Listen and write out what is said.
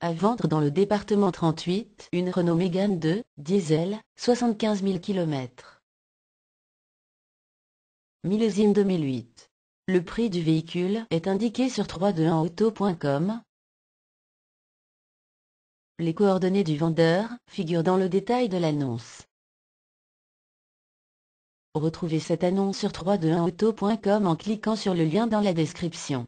À vendre dans le département 38, une Renault Mégane 2, diesel, 75 000 km. Millésime 2008. Le prix du véhicule est indiqué sur 321auto.com. Les coordonnées du vendeur figurent dans le détail de l'annonce. Retrouvez cette annonce sur 321auto.com en cliquant sur le lien dans la description.